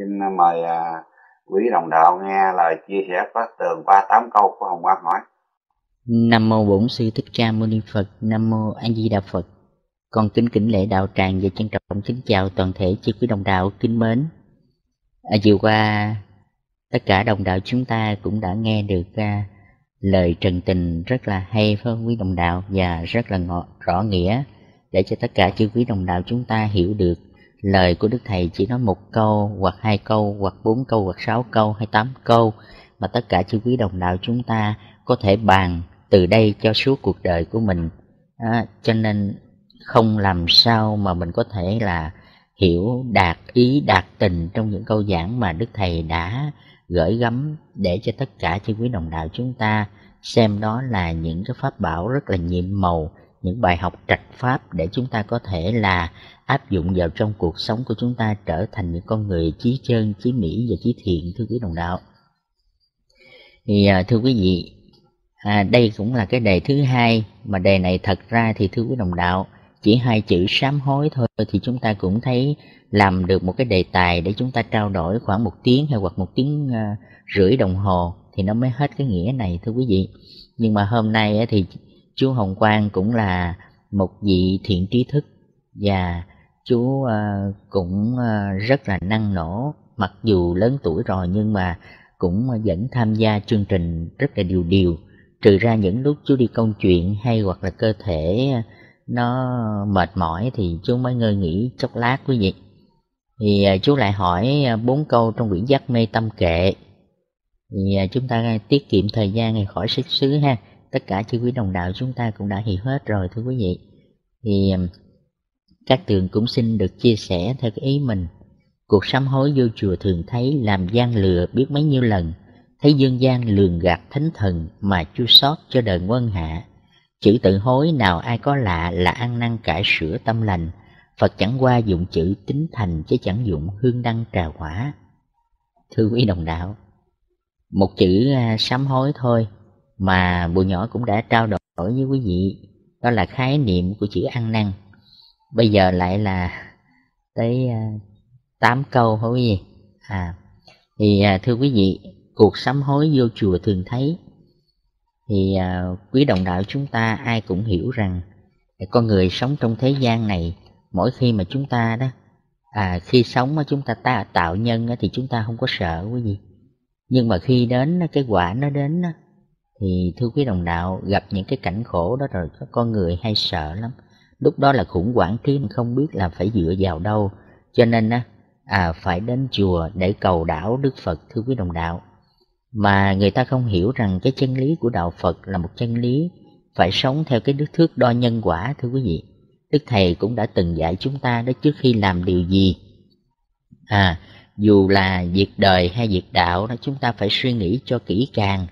xin à, mời à, quý đồng đạo nghe lời chia sẻ có tường qua tám câu của hồng quang hỏi nam mô bổn sư thích ca mâu ni phật nam mô a di đà phật con kính kính lễ đạo tràng và trân trọng kính chào toàn thể chư quý đồng đạo kính mến à, vừa qua tất cả đồng đạo chúng ta cũng đã nghe được à, lời trần tình rất là hay phải quý đồng đạo và rất là ngọt, rõ nghĩa để cho tất cả chư quý đồng đạo chúng ta hiểu được Lời của Đức Thầy chỉ nói một câu, hoặc hai câu, hoặc bốn câu, hoặc sáu câu, hay tám câu mà tất cả chư quý đồng đạo chúng ta có thể bàn từ đây cho suốt cuộc đời của mình. À, cho nên không làm sao mà mình có thể là hiểu đạt ý đạt tình trong những câu giảng mà Đức Thầy đã gửi gắm để cho tất cả chư quý đồng đạo chúng ta xem đó là những cái pháp bảo rất là nhiệm màu những bài học trạch pháp để chúng ta có thể là áp dụng vào trong cuộc sống của chúng ta trở thành những con người trí trơn, trí mỹ và trí thiện thưa quý đồng đạo. Thì à, thưa quý vị, à, đây cũng là cái đề thứ hai mà đề này thật ra thì thưa quý đồng đạo chỉ hai chữ sám hối thôi thì chúng ta cũng thấy làm được một cái đề tài để chúng ta trao đổi khoảng một tiếng hay hoặc một tiếng à, rưỡi đồng hồ thì nó mới hết cái nghĩa này thưa quý vị nhưng mà hôm nay thì chú Hồng Quang cũng là một vị thiện trí thức và chú ờ, cũng ờ, rất là năng nổ mặc dù lớn tuổi rồi nhưng mà cũng vẫn tham gia chương trình rất là điều điều trừ ra những lúc chú đi công chuyện hay hoặc là cơ thể ờ, nó mệt mỏi thì chú mới ngơi nghỉ chốc lát quý vị thì chú lại hỏi bốn câu trong quyển giác mê tâm kệ thì chúng ta tiết kiệm thời gian này khỏi sách xứ ha tất cả chư quý đồng đạo chúng ta cũng đã hiểu hết rồi thưa quý vị thì um, các tường cũng xin được chia sẻ theo cái ý mình cuộc sám hối vô chùa thường thấy làm gian lừa biết mấy nhiêu lần thấy dương gian lường gạt thánh thần mà chua sót cho đời quân hạ chữ tự hối nào ai có lạ là ăn năn cải sửa tâm lành phật chẳng qua dụng chữ tính thành chứ chẳng dụng hương đăng trà quả thưa quý đồng đạo một chữ à, sám hối thôi mà bùi nhỏ cũng đã trao đổi với quý vị đó là khái niệm của chữ ăn năn bây giờ lại là tới à, tám câu hả quý vị à thì à, thưa quý vị cuộc sám hối vô chùa thường thấy thì à, quý đồng đạo chúng ta ai cũng hiểu rằng con người sống trong thế gian này mỗi khi mà chúng ta đó à khi sống mà chúng ta ta tạo nhân thì chúng ta không có sợ quý vị nhưng mà khi đến cái quả nó đến thì thưa quý đồng đạo gặp những cái cảnh khổ đó rồi các con người hay sợ lắm lúc đó là khủng hoảng tim không biết là phải dựa vào đâu cho nên á à phải đến chùa để cầu đảo đức phật thưa quý đồng đạo mà người ta không hiểu rằng cái chân lý của đạo phật là một chân lý phải sống theo cái đức thước đo nhân quả thưa quý vị đức thầy cũng đã từng dạy chúng ta đó trước khi làm điều gì à dù là việc đời hay việc đạo đó chúng ta phải suy nghĩ cho kỹ càng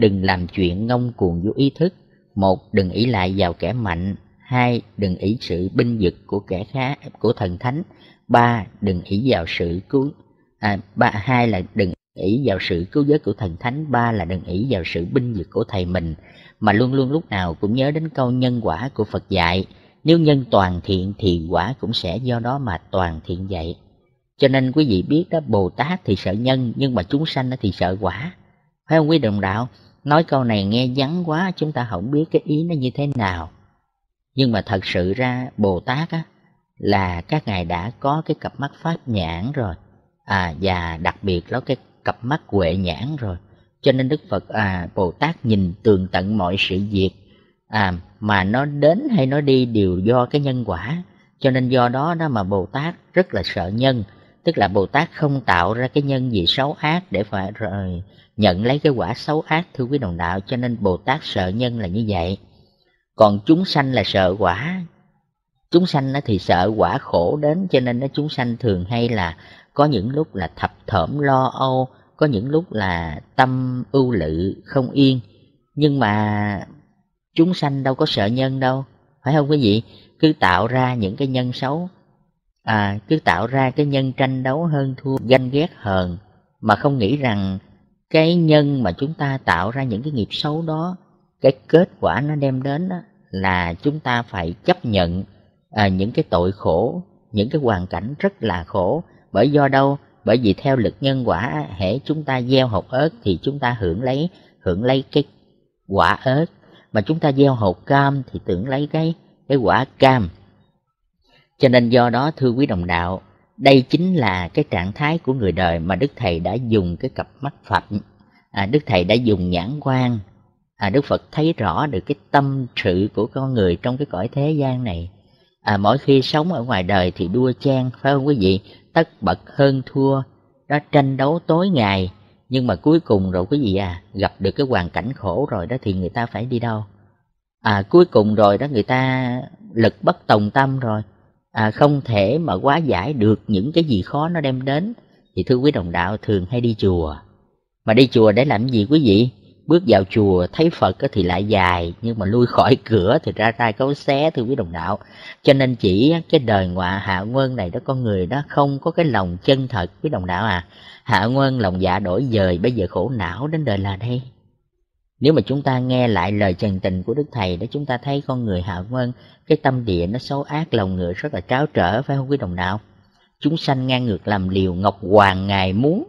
đừng làm chuyện ngông cuồng vô ý thức. Một, đừng ý lại vào kẻ mạnh. Hai, đừng ý sự binh vực của kẻ khá, của thần thánh. Ba, đừng ý vào sự cứu... À, ba, hai là đừng ý vào sự cứu giới của thần thánh. Ba là đừng ý vào sự binh vực của thầy mình. Mà luôn luôn lúc nào cũng nhớ đến câu nhân quả của Phật dạy. Nếu nhân toàn thiện thì quả cũng sẽ do đó mà toàn thiện vậy. Cho nên quý vị biết đó, Bồ Tát thì sợ nhân, nhưng mà chúng sanh thì sợ quả. Phải không quý đồng đạo? Nói câu này nghe vắng quá chúng ta không biết cái ý nó như thế nào. Nhưng mà thật sự ra Bồ Tát á, là các ngài đã có cái cặp mắt pháp nhãn rồi. À, và đặc biệt là cái cặp mắt huệ nhãn rồi. Cho nên Đức Phật à, Bồ Tát nhìn tường tận mọi sự việc à, mà nó đến hay nó đi đều do cái nhân quả. Cho nên do đó đó mà Bồ Tát rất là sợ nhân Tức là Bồ Tát không tạo ra cái nhân gì xấu ác để phải rồi nhận lấy cái quả xấu ác thưa quý đồng đạo cho nên Bồ Tát sợ nhân là như vậy. Còn chúng sanh là sợ quả. Chúng sanh thì sợ quả khổ đến cho nên nó chúng sanh thường hay là có những lúc là thập thởm lo âu, có những lúc là tâm ưu lự không yên. Nhưng mà chúng sanh đâu có sợ nhân đâu, phải không quý vị? Cứ tạo ra những cái nhân xấu à, cứ tạo ra cái nhân tranh đấu hơn thua ganh ghét hờn mà không nghĩ rằng cái nhân mà chúng ta tạo ra những cái nghiệp xấu đó cái kết quả nó đem đến đó là chúng ta phải chấp nhận à, những cái tội khổ những cái hoàn cảnh rất là khổ bởi do đâu bởi vì theo lực nhân quả hễ chúng ta gieo hột ớt thì chúng ta hưởng lấy hưởng lấy cái quả ớt mà chúng ta gieo hột cam thì tưởng lấy cái cái quả cam cho nên do đó thưa quý đồng đạo, đây chính là cái trạng thái của người đời mà Đức Thầy đã dùng cái cặp mắt Phật, à, Đức Thầy đã dùng nhãn quan, à, Đức Phật thấy rõ được cái tâm sự của con người trong cái cõi thế gian này. À, mỗi khi sống ở ngoài đời thì đua chen, phải không quý vị? Tất bật hơn thua, đó tranh đấu tối ngày, nhưng mà cuối cùng rồi quý vị à, gặp được cái hoàn cảnh khổ rồi đó thì người ta phải đi đâu? À, cuối cùng rồi đó người ta lực bất tòng tâm rồi à, không thể mà quá giải được những cái gì khó nó đem đến thì thưa quý đồng đạo thường hay đi chùa mà đi chùa để làm gì quý vị bước vào chùa thấy phật thì lại dài nhưng mà lui khỏi cửa thì ra tay cấu xé thưa quý đồng đạo cho nên chỉ cái đời ngoại hạ quân này đó con người đó không có cái lòng chân thật quý đồng đạo à hạ quân lòng dạ đổi dời bây giờ khổ não đến đời là đây nếu mà chúng ta nghe lại lời trần tình của Đức Thầy để chúng ta thấy con người hạ quân, cái tâm địa nó xấu ác, lòng người rất là tráo trở, phải không quý đồng đạo? Chúng sanh ngang ngược làm liều, Ngọc Hoàng Ngài muốn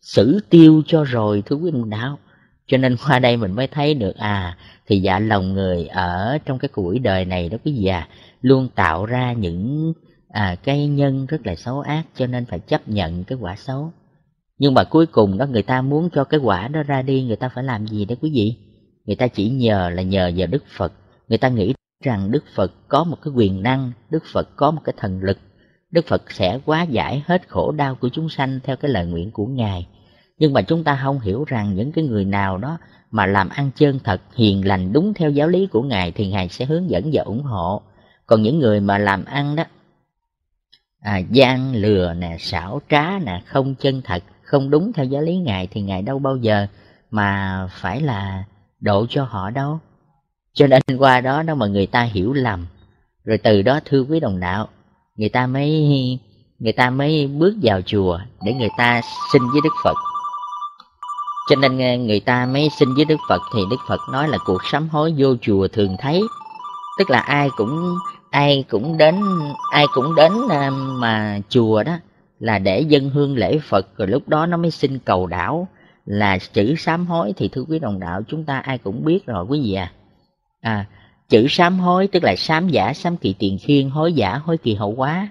xử tiêu cho rồi, thưa quý đồng đạo. Cho nên qua đây mình mới thấy được, à, thì dạ lòng người ở trong cái củi đời này đó quý à luôn tạo ra những à, cái nhân rất là xấu ác, cho nên phải chấp nhận cái quả xấu. Nhưng mà cuối cùng đó người ta muốn cho cái quả đó ra đi người ta phải làm gì đó quý vị? Người ta chỉ nhờ là nhờ vào Đức Phật. Người ta nghĩ rằng Đức Phật có một cái quyền năng, Đức Phật có một cái thần lực. Đức Phật sẽ quá giải hết khổ đau của chúng sanh theo cái lời nguyện của Ngài. Nhưng mà chúng ta không hiểu rằng những cái người nào đó mà làm ăn chân thật, hiền lành đúng theo giáo lý của Ngài thì Ngài sẽ hướng dẫn và ủng hộ. Còn những người mà làm ăn đó, à, gian lừa nè, xảo trá nè, không chân thật không đúng theo giáo lý Ngài thì Ngài đâu bao giờ mà phải là độ cho họ đâu. Cho nên qua đó đó mà người ta hiểu lầm, rồi từ đó thưa quý đồng đạo, người ta mới người ta mới bước vào chùa để người ta xin với Đức Phật. Cho nên ờ, người ta mới xin với Đức Phật thì Đức Phật nói là cuộc sám hối vô chùa thường thấy, tức là ai cũng ai cũng đến ai cũng đến ờ, mà chùa đó là để dân hương lễ Phật rồi lúc đó nó mới xin cầu đảo là chữ sám hối thì thưa quý đồng đạo chúng ta ai cũng biết rồi quý vị à. À chữ sám hối tức là sám giả, sám kỳ tiền khiên, hối giả, hối kỳ hậu quá.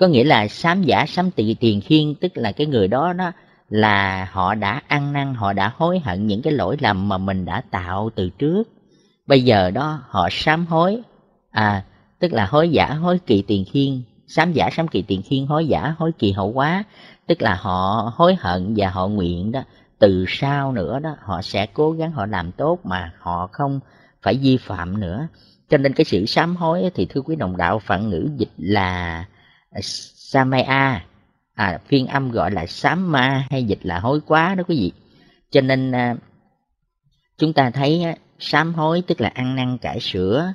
Có nghĩa là sám giả, sám tị tiền khiên tức là cái người đó đó là họ đã ăn năn, họ đã hối hận những cái lỗi lầm mà mình đã tạo từ trước. Bây giờ đó họ sám hối, à tức là hối giả, hối kỳ tiền khiên sám giả sám kỳ tiền khiên hối giả hối kỳ hậu quá tức là họ hối hận và họ nguyện đó từ sau nữa đó họ sẽ cố gắng họ làm tốt mà họ không phải vi phạm nữa cho nên cái sự sám hối thì thưa quý đồng đạo phản ngữ dịch là samaya à, phiên âm gọi là sám ma hay dịch là hối quá đó quý vị cho nên à, chúng ta thấy à, sám hối tức là ăn năn cải sửa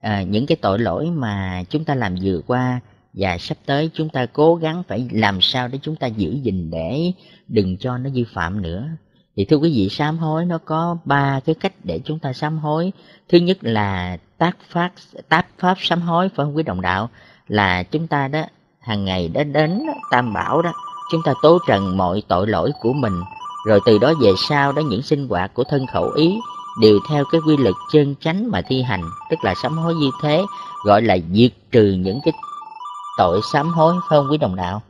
à, những cái tội lỗi mà chúng ta làm vừa qua và sắp tới chúng ta cố gắng phải làm sao để chúng ta giữ gìn để đừng cho nó vi phạm nữa thì thưa quý vị sám hối nó có ba cái cách để chúng ta sám hối thứ nhất là tác pháp tác pháp sám hối phải không quý đồng đạo là chúng ta đó hàng ngày đã đến tam bảo đó chúng ta tố trần mọi tội lỗi của mình rồi từ đó về sau đó những sinh hoạt của thân khẩu ý đều theo cái quy luật chân chánh mà thi hành tức là sám hối như thế gọi là diệt trừ những cái tội sám hối phải không quý đồng đạo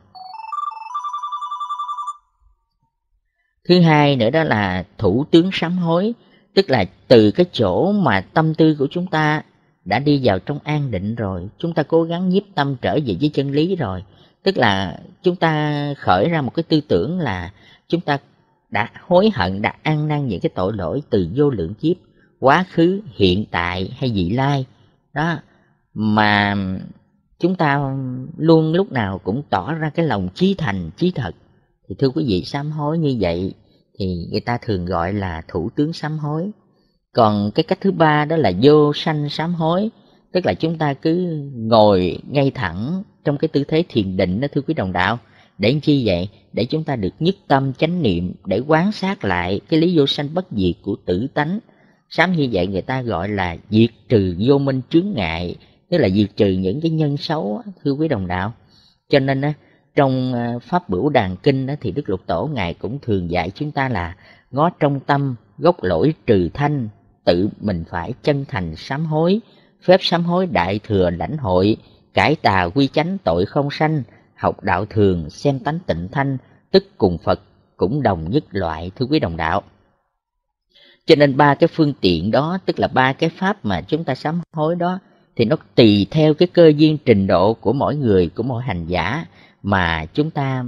thứ hai nữa đó là thủ tướng sám hối tức là từ cái chỗ mà tâm tư của chúng ta đã đi vào trong an định rồi chúng ta cố gắng nhiếp tâm trở về với chân lý rồi tức là chúng ta khởi ra một cái tư tưởng là chúng ta đã hối hận đã ăn năn những cái tội lỗi từ vô lượng kiếp quá khứ hiện tại hay vị lai đó mà chúng ta luôn lúc nào cũng tỏ ra cái lòng chí thành, chí thật. Thì thưa quý vị, sám hối như vậy thì người ta thường gọi là thủ tướng sám hối. Còn cái cách thứ ba đó là vô sanh sám hối, tức là chúng ta cứ ngồi ngay thẳng trong cái tư thế thiền định đó thưa quý đồng đạo. Để chi vậy? Để chúng ta được nhất tâm chánh niệm, để quán sát lại cái lý vô sanh bất diệt của tử tánh. Sám như vậy người ta gọi là diệt trừ vô minh chướng ngại, tức là diệt trừ những cái nhân xấu thưa quý đồng đạo cho nên trong à, pháp bửu đàn kinh thì đức lục tổ ngài cũng thường dạy chúng ta là ngó trong tâm gốc lỗi trừ thanh tự mình phải chân thành sám hối phép sám hối đại thừa lãnh hội cải tà quy chánh tội không sanh học đạo thường xem tánh tịnh thanh tức cùng phật cũng đồng nhất loại thưa quý đồng đạo cho nên ba cái phương tiện đó tức là ba cái pháp mà chúng ta sám hối đó thì nó tùy theo cái cơ duyên trình độ của mỗi người, của mỗi hành giả mà chúng ta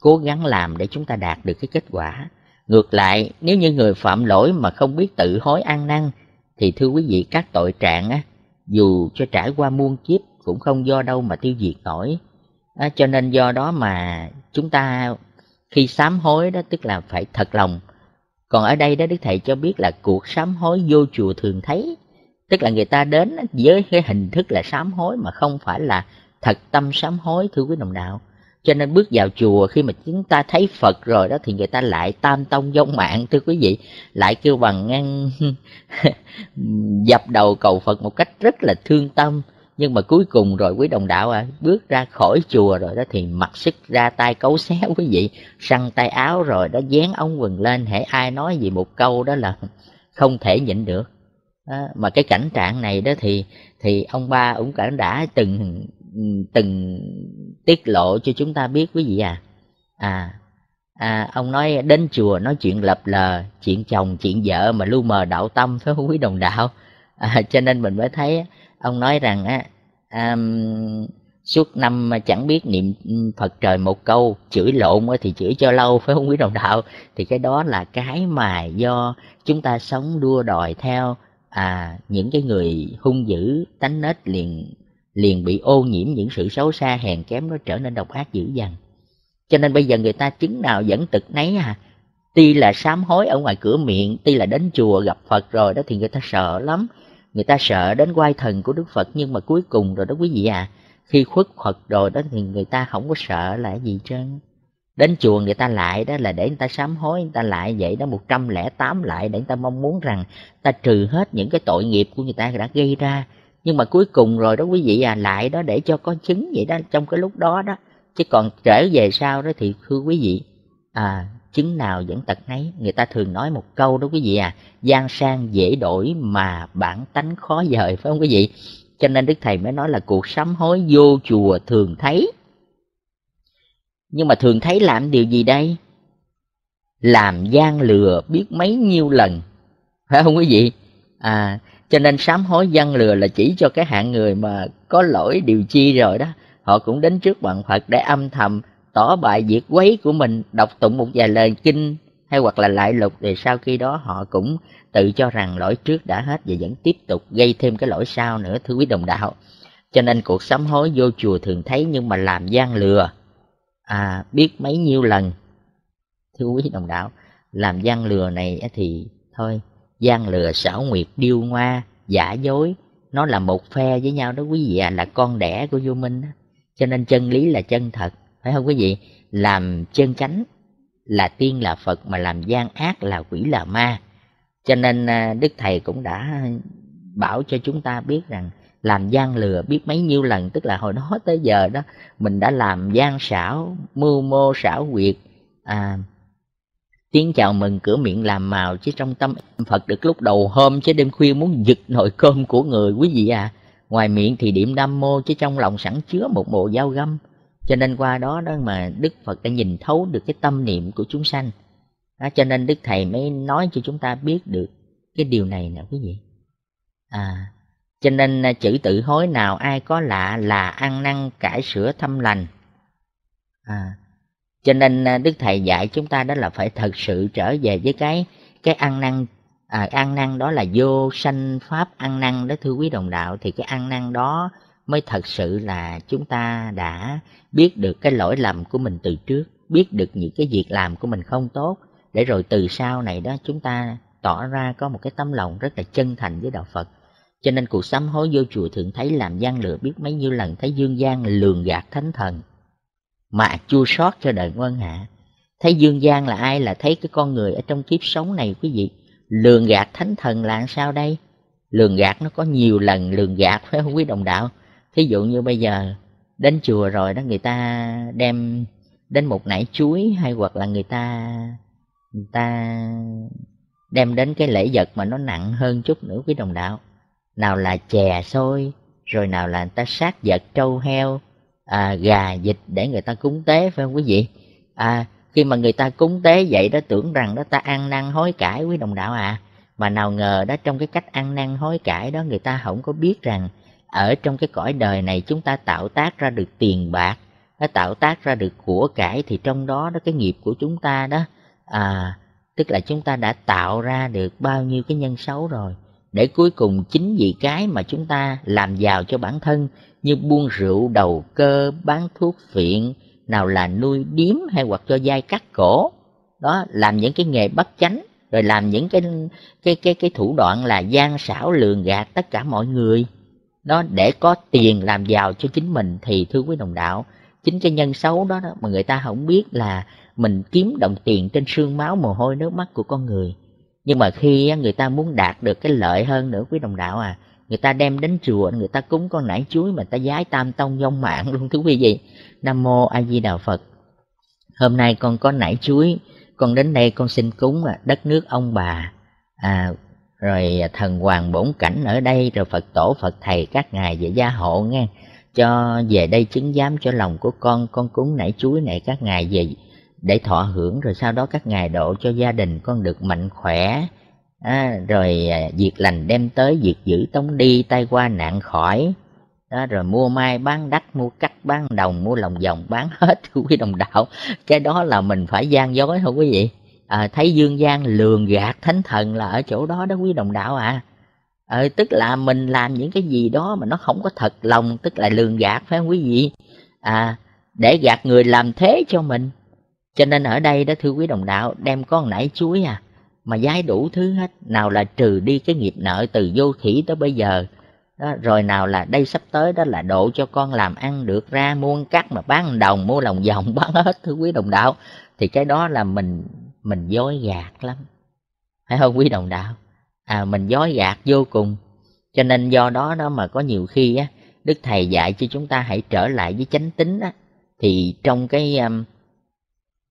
cố gắng làm để chúng ta đạt được cái kết quả. Ngược lại, nếu như người phạm lỗi mà không biết tự hối ăn năn, thì thưa quý vị, các tội trạng á, dù cho trải qua muôn kiếp cũng không do đâu mà tiêu diệt nổi. À, cho nên do đó mà chúng ta khi sám hối đó tức là phải thật lòng. Còn ở đây đó Đức Thầy cho biết là cuộc sám hối vô chùa thường thấy, Tức là người ta đến với cái hình thức là sám hối mà không phải là thật tâm sám hối thưa quý đồng đạo. Cho nên bước vào chùa khi mà chúng ta thấy Phật rồi đó thì người ta lại tam tông dông mạng thưa quý vị, lại kêu bằng ngăn dập đầu cầu Phật một cách rất là thương tâm. Nhưng mà cuối cùng rồi quý đồng đạo à, bước ra khỏi chùa rồi đó thì mặc sức ra tay cấu xé quý vị, săn tay áo rồi đó dán ống quần lên, hễ ai nói gì một câu đó là không thể nhịn được à, mà cái cảnh trạng này đó thì thì ông ba cũng cả đã từng từng tiết lộ cho chúng ta biết quý vị à à à ông nói đến chùa nói chuyện lập lờ chuyện chồng chuyện vợ mà lu mờ đạo tâm phải không quý đồng đạo à, cho nên mình mới thấy ông nói rằng á à, suốt năm mà chẳng biết niệm Phật trời một câu chửi lộn thì chửi cho lâu phải không quý đồng đạo thì cái đó là cái mà do chúng ta sống đua đòi theo à những cái người hung dữ tánh nết liền liền bị ô nhiễm những sự xấu xa hèn kém nó trở nên độc ác dữ dằn cho nên bây giờ người ta chứng nào vẫn tực nấy à tuy là sám hối ở ngoài cửa miệng tuy là đến chùa gặp phật rồi đó thì người ta sợ lắm người ta sợ đến quay thần của đức phật nhưng mà cuối cùng rồi đó quý vị à khi khuất phật rồi đó thì người ta không có sợ là gì trơn Đến chùa người ta lại đó là để người ta sám hối, người ta lại vậy đó 108 lại để người ta mong muốn rằng ta trừ hết những cái tội nghiệp của người ta đã gây ra. Nhưng mà cuối cùng rồi đó quý vị à, lại đó để cho có chứng vậy đó trong cái lúc đó đó. Chứ còn trở về sau đó thì thưa quý vị, à, chứng nào vẫn tật nấy. Người ta thường nói một câu đó quý vị à, gian sang dễ đổi mà bản tánh khó dời phải không quý vị? Cho nên Đức Thầy mới nói là cuộc sám hối vô chùa thường thấy nhưng mà thường thấy làm điều gì đây? Làm gian lừa biết mấy nhiêu lần, phải không quý vị? À, cho nên sám hối gian lừa là chỉ cho cái hạng người mà có lỗi điều chi rồi đó. Họ cũng đến trước bằng Phật để âm thầm tỏ bại việc quấy của mình, đọc tụng một vài lời kinh hay hoặc là lại lục thì sau khi đó họ cũng tự cho rằng lỗi trước đã hết và vẫn tiếp tục gây thêm cái lỗi sau nữa thưa quý đồng đạo. Cho nên cuộc sám hối vô chùa thường thấy nhưng mà làm gian lừa à, biết mấy nhiêu lần thưa quý đồng đạo làm gian lừa này thì thôi gian lừa xảo nguyệt điêu ngoa giả dối nó là một phe với nhau đó quý vị à, là con đẻ của vô minh đó. cho nên chân lý là chân thật phải không quý vị làm chân chánh là tiên là phật mà làm gian ác là quỷ là ma cho nên à, đức thầy cũng đã bảo cho chúng ta biết rằng làm gian lừa biết mấy nhiêu lần tức là hồi đó tới giờ đó mình đã làm gian xảo mưu mô xảo quyệt à, tiếng chào mừng cửa miệng làm màu chứ trong tâm phật được lúc đầu hôm chứ đêm khuya muốn giật nồi cơm của người quý vị à ngoài miệng thì điểm nam mô chứ trong lòng sẵn chứa một bộ dao găm cho nên qua đó đó mà đức phật đã nhìn thấu được cái tâm niệm của chúng sanh đó, cho nên đức thầy mới nói cho chúng ta biết được cái điều này nè quý vị à cho nên à, chữ tự hối nào ai có lạ là ăn năn cải sửa thâm lành. À, cho nên à, Đức Thầy dạy chúng ta đó là phải thật sự trở về với cái cái ăn năn à, ăn năn đó là vô sanh pháp ăn năn đó thưa quý đồng đạo thì cái ăn năn đó mới thật sự là chúng ta đã biết được cái lỗi lầm của mình từ trước biết được những cái việc làm của mình không tốt để rồi từ sau này đó chúng ta tỏ ra có một cái tấm lòng rất là chân thành với đạo Phật cho nên cuộc sám hối vô chùa thường thấy làm gian lừa biết mấy nhiêu lần thấy dương gian lường gạt thánh thần. Mà chua sót cho đời quan hạ. Thấy dương gian là ai là thấy cái con người ở trong kiếp sống này quý vị. Lường gạt thánh thần là sao đây? Lường gạt nó có nhiều lần lường gạt phải không quý đồng đạo? Thí dụ như bây giờ đến chùa rồi đó người ta đem đến một nải chuối hay hoặc là người ta người ta đem đến cái lễ vật mà nó nặng hơn chút nữa quý đồng đạo nào là chè xôi, rồi nào là người ta sát vật trâu heo, à, gà vịt để người ta cúng tế phải không quý vị? À, khi mà người ta cúng tế vậy đó tưởng rằng đó ta ăn năn hối cải quý đồng đạo à, mà nào ngờ đó trong cái cách ăn năn hối cải đó người ta không có biết rằng ở trong cái cõi đời này chúng ta tạo tác ra được tiền bạc, nó tạo tác ra được của cải thì trong đó đó cái nghiệp của chúng ta đó à, tức là chúng ta đã tạo ra được bao nhiêu cái nhân xấu rồi để cuối cùng chính vì cái mà chúng ta làm giàu cho bản thân như buôn rượu đầu cơ, bán thuốc phiện, nào là nuôi điếm hay hoặc cho dai cắt cổ, đó làm những cái nghề bất chánh, rồi làm những cái cái cái cái thủ đoạn là gian xảo lường gạt tất cả mọi người. Đó để có tiền làm giàu cho chính mình thì thưa quý đồng đạo, chính cái nhân xấu đó, đó mà người ta không biết là mình kiếm đồng tiền trên sương máu mồ hôi nước mắt của con người nhưng mà khi người ta muốn đạt được cái lợi hơn nữa quý đồng đạo à, người ta đem đến chùa, người ta cúng con nải chuối mà ta giái tam tông dông mạng luôn thứ quý vị. Nam mô A Di Đà Phật. Hôm nay con có nải chuối, con đến đây con xin cúng à, đất nước ông bà, à, rồi thần hoàng bổn cảnh ở đây rồi Phật tổ Phật thầy các ngài về gia hộ nghe cho về đây chứng giám cho lòng của con con cúng nải chuối này các ngài về để thọ hưởng rồi sau đó các ngài độ cho gia đình con được mạnh khỏe à, rồi à, việc lành đem tới việc giữ tống đi tay qua nạn khỏi đó, rồi mua mai bán đắt mua cắt bán đồng mua lòng vòng bán hết quý đồng đạo cái đó là mình phải gian dối thôi quý vị à, thấy dương gian lường gạt thánh thần là ở chỗ đó đó quý đồng đạo à ờ, à, tức là mình làm những cái gì đó mà nó không có thật lòng tức là lường gạt phải không quý vị à để gạt người làm thế cho mình cho nên ở đây đó thưa quý đồng đạo, đem con nãy chuối à, mà giái đủ thứ hết, nào là trừ đi cái nghiệp nợ từ vô thủy tới bây giờ, đó, rồi nào là đây sắp tới đó là độ cho con làm ăn được ra muôn cắt mà bán đồng mua lòng vòng bán hết thưa quý đồng đạo thì cái đó là mình mình dối gạt lắm phải không quý đồng đạo à mình dối gạt vô cùng cho nên do đó đó mà có nhiều khi á đức thầy dạy cho chúng ta hãy trở lại với chánh tính á thì trong cái um,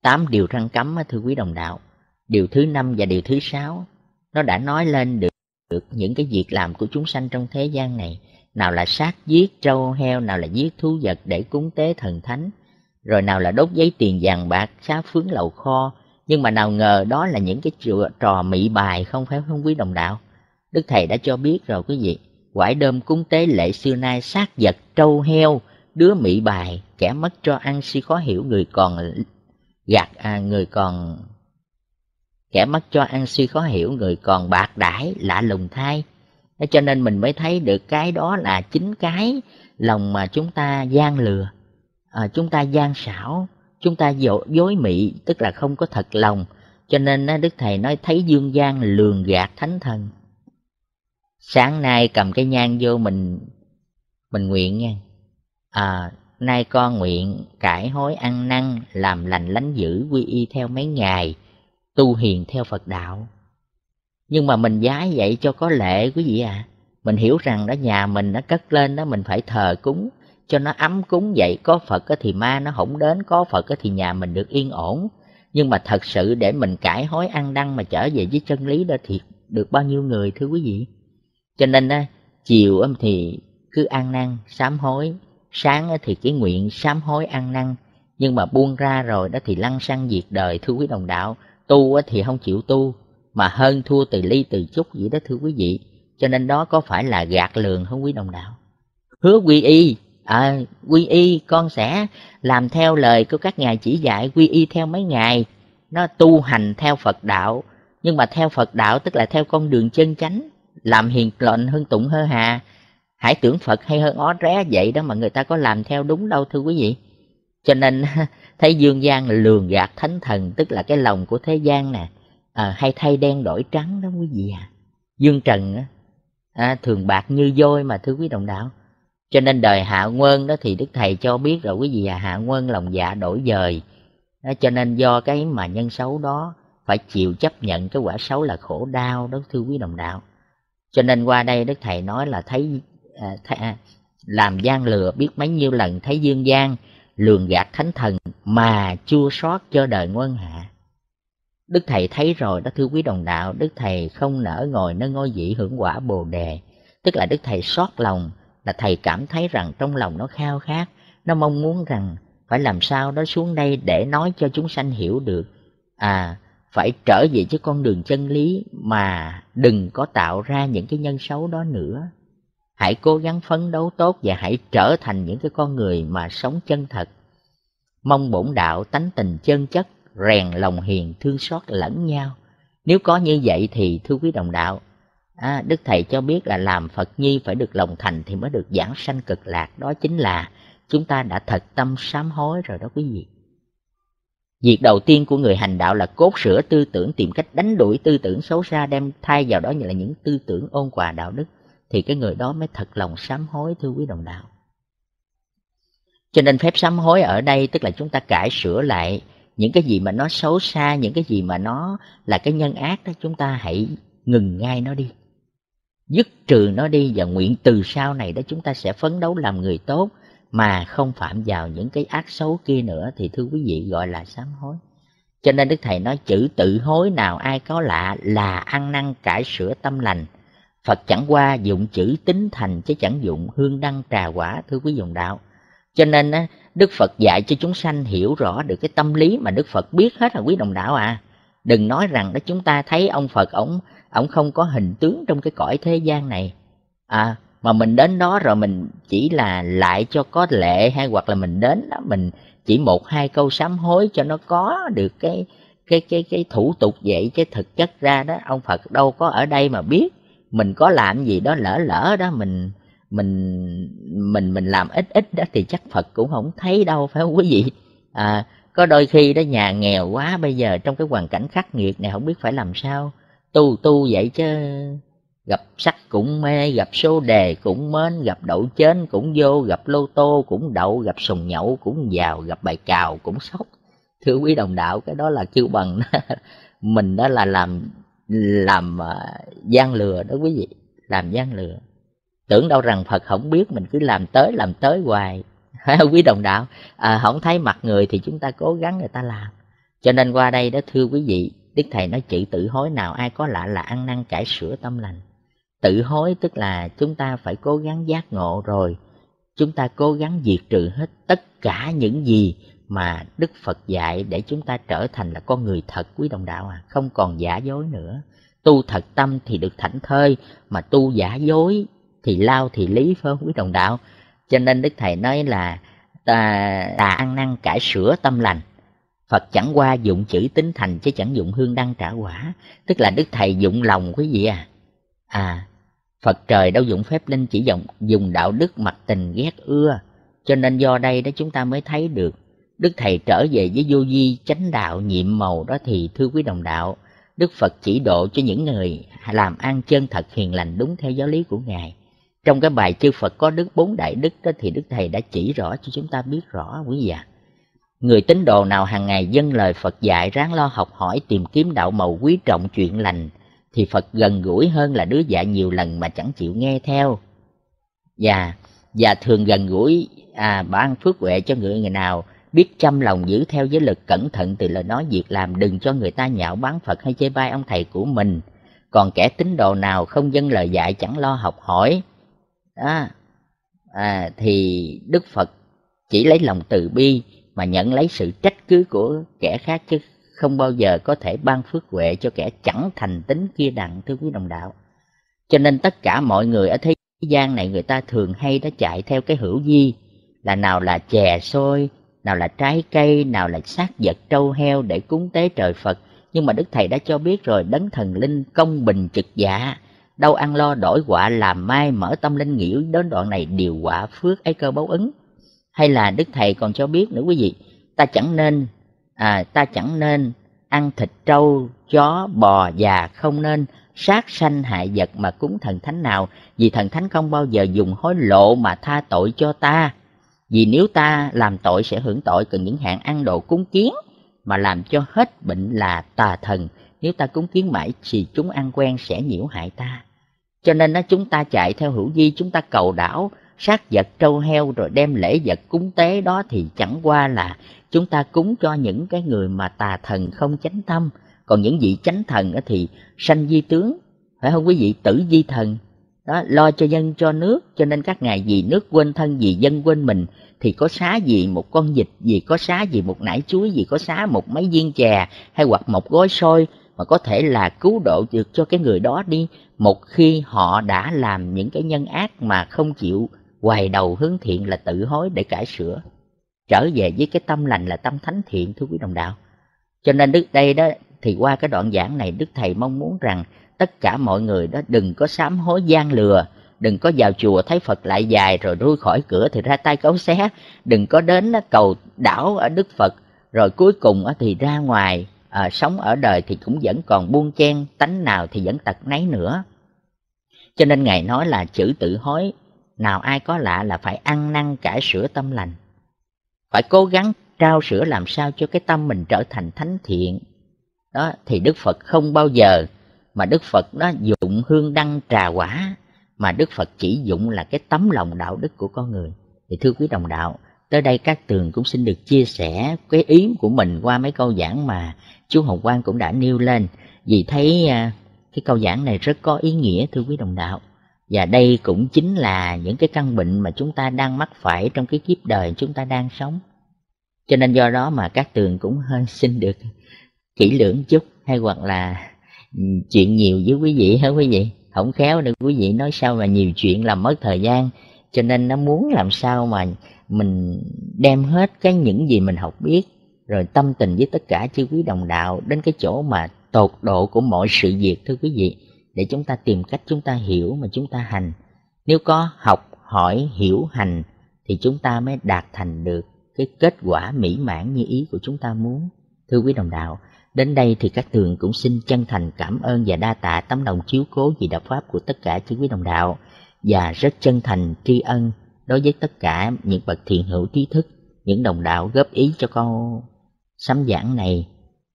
tám điều răn cấm thưa quý đồng đạo, điều thứ năm và điều thứ sáu, nó đã nói lên được, được những cái việc làm của chúng sanh trong thế gian này, nào là sát giết trâu heo, nào là giết thú vật để cúng tế thần thánh, rồi nào là đốt giấy tiền vàng bạc, xá phướng lầu kho, nhưng mà nào ngờ đó là những cái trò mị bài không phải không quý đồng đạo. Đức Thầy đã cho biết rồi quý vị, quải đơm cúng tế lễ xưa nay sát vật trâu heo, đứa mị bài, kẻ mất cho ăn si khó hiểu người còn gạt à, người còn kẻ mắt cho ăn suy khó hiểu người còn bạc đãi lạ lùng thay thế cho nên mình mới thấy được cái đó là chính cái lòng mà chúng ta gian lừa à, chúng ta gian xảo chúng ta dối mị tức là không có thật lòng cho nên đức thầy nói thấy dương gian lường gạt thánh thần sáng nay cầm cái nhang vô mình mình nguyện nha à, nay con nguyện cải hối ăn năn làm lành lánh dữ quy y theo mấy ngày tu hiền theo phật đạo nhưng mà mình giái vậy cho có lệ quý vị à mình hiểu rằng đó nhà mình nó cất lên đó mình phải thờ cúng cho nó ấm cúng vậy có phật thì ma nó không đến có phật thì nhà mình được yên ổn nhưng mà thật sự để mình cải hối ăn đăng mà trở về với chân lý đó thì được bao nhiêu người thưa quý vị cho nên á chiều thì cứ ăn năn sám hối sáng thì cái nguyện sám hối ăn năn nhưng mà buông ra rồi đó thì lăn xăng diệt đời thưa quý đồng đạo tu thì không chịu tu mà hơn thua từ ly từ chút vậy đó thưa quý vị cho nên đó có phải là gạt lường không quý đồng đạo hứa quy y à, quy y con sẽ làm theo lời của các ngài chỉ dạy quy y theo mấy ngày nó tu hành theo phật đạo nhưng mà theo phật đạo tức là theo con đường chân chánh làm hiền lệnh hơn tụng hơ hà Hãy tưởng Phật hay hơn ó ré vậy đó mà người ta có làm theo đúng đâu thưa quý vị. Cho nên thấy dương gian lường gạt thánh thần tức là cái lòng của thế gian nè. À, hay thay đen đổi trắng đó quý vị à. Dương trần à, thường bạc như vôi mà thưa quý đồng đạo. Cho nên đời hạ quân đó thì Đức Thầy cho biết rồi quý vị à, hạ quân lòng dạ đổi dời. Đó, cho nên do cái mà nhân xấu đó phải chịu chấp nhận cái quả xấu là khổ đau đó thưa quý đồng đạo. Cho nên qua đây Đức Thầy nói là thấy Ờ, à, làm gian lừa biết mấy nhiêu lần thấy dương gian lường gạt thánh thần mà chua xót cho đời ngôn hạ đức thầy thấy rồi đó thưa quý đồng đạo đức thầy không nỡ ngồi nơi ngôi vị hưởng quả bồ đề tức là đức thầy xót lòng là thầy cảm thấy rằng trong lòng nó khao khát nó mong muốn rằng phải làm sao đó xuống đây để nói cho chúng sanh hiểu được à phải trở về với con đường chân lý mà đừng có tạo ra những cái nhân xấu đó nữa Hãy cố gắng phấn đấu tốt và hãy trở thành những cái con người mà sống chân thật. Mong bổn đạo tánh tình chân chất, rèn lòng hiền thương xót lẫn nhau. Nếu có như vậy thì thưa quý đồng đạo, à, Đức Thầy cho biết là làm Phật Nhi phải được lòng thành thì mới được giảng sanh cực lạc. Đó chính là chúng ta đã thật tâm sám hối rồi đó quý vị. Việc đầu tiên của người hành đạo là cốt sửa tư tưởng tìm cách đánh đuổi tư tưởng xấu xa đem thay vào đó như là những tư tưởng ôn hòa đạo đức thì cái người đó mới thật lòng sám hối thưa quý đồng đạo. Cho nên phép sám hối ở đây tức là chúng ta cải sửa lại những cái gì mà nó xấu xa, những cái gì mà nó là cái nhân ác đó chúng ta hãy ngừng ngay nó đi. Dứt trừ nó đi và nguyện từ sau này đó chúng ta sẽ phấn đấu làm người tốt mà không phạm vào những cái ác xấu kia nữa thì thưa quý vị gọi là sám hối. Cho nên Đức Thầy nói chữ tự hối nào ai có lạ là ăn năn cải sửa tâm lành Phật chẳng qua dụng chữ tính thành chứ chẳng dụng hương đăng trà quả thưa quý dòng đạo. Cho nên á, Đức Phật dạy cho chúng sanh hiểu rõ được cái tâm lý mà Đức Phật biết hết là quý đồng đạo à. Đừng nói rằng đó chúng ta thấy ông Phật ổng ổng không có hình tướng trong cái cõi thế gian này. À mà mình đến đó rồi mình chỉ là lại cho có lệ hay hoặc là mình đến đó mình chỉ một hai câu sám hối cho nó có được cái cái cái cái thủ tục vậy chứ thực chất ra đó ông Phật đâu có ở đây mà biết mình có làm gì đó lỡ lỡ đó mình mình mình mình làm ít ít đó thì chắc phật cũng không thấy đâu phải không quý vị à, có đôi khi đó nhà nghèo quá bây giờ trong cái hoàn cảnh khắc nghiệt này không biết phải làm sao tu tu vậy chứ gặp sắc cũng mê gặp số đề cũng mến gặp đậu chến cũng vô gặp lô tô cũng đậu gặp sùng nhậu cũng giàu gặp bài cào cũng sốc thưa quý đồng đạo cái đó là kêu bằng mình đó là làm làm à, gian lừa đó quý vị làm gian lừa tưởng đâu rằng phật không biết mình cứ làm tới làm tới hoài quý đồng đạo à, không thấy mặt người thì chúng ta cố gắng người ta làm cho nên qua đây đó thưa quý vị đức thầy nói chữ tự hối nào ai có lạ là ăn năn cải sửa tâm lành tự hối tức là chúng ta phải cố gắng giác ngộ rồi chúng ta cố gắng diệt trừ hết tất cả những gì mà Đức Phật dạy để chúng ta trở thành là con người thật quý đồng đạo à, không còn giả dối nữa. Tu thật tâm thì được thảnh thơi, mà tu giả dối thì lao thì lý phải quý đồng đạo? Cho nên Đức Thầy nói là ta tà ăn năn cải sửa tâm lành. Phật chẳng qua dụng chữ tính thành chứ chẳng dụng hương đăng trả quả. Tức là Đức Thầy dụng lòng quý vị à. À, Phật trời đâu dụng phép linh chỉ dùng, dùng đạo đức mặt tình ghét ưa. Cho nên do đây đó chúng ta mới thấy được Đức Thầy trở về với vô vi chánh đạo nhiệm màu đó thì thưa quý đồng đạo, Đức Phật chỉ độ cho những người làm ăn chân thật hiền lành đúng theo giáo lý của Ngài. Trong cái bài chư Phật có đức bốn đại đức đó thì Đức Thầy đã chỉ rõ cho chúng ta biết rõ quý vị ạ. À. Người tín đồ nào hàng ngày dâng lời Phật dạy ráng lo học hỏi tìm kiếm đạo màu quý trọng chuyện lành thì Phật gần gũi hơn là đứa dạ nhiều lần mà chẳng chịu nghe theo. Và dạ, và dạ thường gần gũi à, ban phước huệ cho người người nào biết chăm lòng giữ theo giới lực cẩn thận từ lời nói việc làm đừng cho người ta nhạo báng Phật hay chê bai ông thầy của mình. Còn kẻ tín đồ nào không dân lời dạy chẳng lo học hỏi. À, à, thì Đức Phật chỉ lấy lòng từ bi mà nhận lấy sự trách cứ của kẻ khác chứ không bao giờ có thể ban phước huệ cho kẻ chẳng thành tính kia đặng thưa quý đồng đạo. Cho nên tất cả mọi người ở thế gian này người ta thường hay đã chạy theo cái hữu di là nào là chè xôi, nào là trái cây, nào là xác vật trâu heo để cúng tế trời Phật. Nhưng mà Đức Thầy đã cho biết rồi, đấng thần linh công bình trực giả, dạ. đâu ăn lo đổi quả làm mai mở tâm linh nghĩa đến đoạn này điều quả phước ấy cơ báo ứng. Hay là Đức Thầy còn cho biết nữa quý vị, ta chẳng nên, à, ta chẳng nên ăn thịt trâu, chó, bò, già không nên sát sanh hại vật mà cúng thần thánh nào, vì thần thánh không bao giờ dùng hối lộ mà tha tội cho ta vì nếu ta làm tội sẽ hưởng tội cần những hạn ăn đồ cúng kiến, mà làm cho hết bệnh là tà thần, nếu ta cúng kiến mãi thì chúng ăn quen sẽ nhiễu hại ta. Cho nên đó, chúng ta chạy theo hữu di, chúng ta cầu đảo, sát vật trâu heo rồi đem lễ vật cúng tế đó thì chẳng qua là chúng ta cúng cho những cái người mà tà thần không chánh tâm, còn những vị chánh thần thì sanh di tướng, phải không quý vị tử di thần đó lo cho dân cho nước cho nên các ngài vì nước quên thân vì dân quên mình thì có xá gì một con dịch gì có xá gì một nải chuối gì có xá một mấy viên chè hay hoặc một gói xôi mà có thể là cứu độ được cho cái người đó đi một khi họ đã làm những cái nhân ác mà không chịu hoài đầu hướng thiện là tự hối để cải sửa trở về với cái tâm lành là tâm thánh thiện thưa quý đồng đạo cho nên đức đây đó thì qua cái đoạn giảng này đức thầy mong muốn rằng tất cả mọi người đó đừng có sám hối gian lừa, đừng có vào chùa thấy Phật lại dài rồi rui khỏi cửa thì ra tay cấu xé, đừng có đến cầu đảo ở Đức Phật, rồi cuối cùng thì ra ngoài, à, sống ở đời thì cũng vẫn còn buông chen, tánh nào thì vẫn tật nấy nữa. Cho nên Ngài nói là chữ tự hối, nào ai có lạ là phải ăn năn cải sửa tâm lành. Phải cố gắng trao sửa làm sao cho cái tâm mình trở thành thánh thiện. Đó, thì Đức Phật không bao giờ mà Đức Phật nó dụng hương đăng trà quả mà Đức Phật chỉ dụng là cái tấm lòng đạo đức của con người. Thì thưa quý đồng đạo, tới đây các tường cũng xin được chia sẻ cái ý của mình qua mấy câu giảng mà chú Hồng Quang cũng đã nêu lên vì thấy à, cái câu giảng này rất có ý nghĩa thưa quý đồng đạo. Và đây cũng chính là những cái căn bệnh mà chúng ta đang mắc phải trong cái kiếp đời chúng ta đang sống. Cho nên do đó mà các tường cũng hơi xin được kỹ lưỡng chút hay hoặc là Ừ, chuyện nhiều với quý vị hả quý vị không khéo nữa quý vị nói sao mà nhiều chuyện làm mất thời gian cho nên nó muốn làm sao mà mình đem hết cái những gì mình học biết rồi tâm tình với tất cả chư quý đồng đạo đến cái chỗ mà tột độ của mọi sự việc thưa quý vị để chúng ta tìm cách chúng ta hiểu mà chúng ta hành nếu có học hỏi hiểu hành thì chúng ta mới đạt thành được cái kết quả mỹ mãn như ý của chúng ta muốn thưa quý đồng đạo Đến đây thì các tường cũng xin chân thành cảm ơn và đa tạ tấm lòng chiếu cố vì đạo pháp của tất cả chư quý đồng đạo và rất chân thành tri ân đối với tất cả những bậc thiền hữu trí thức, những đồng đạo góp ý cho câu sám giảng này,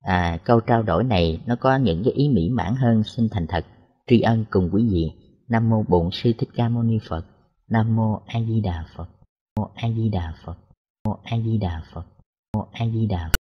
à, câu trao đổi này nó có những cái ý mỹ mãn hơn xin thành thật tri ân cùng quý vị. Nam mô Bổn Sư Thích Ca Mâu Ni Phật. Nam mô A Di Đà Phật. Nam mô A Di Đà Phật. Nam mô A Di Đà Phật. Nam mô A Di Đà Phật.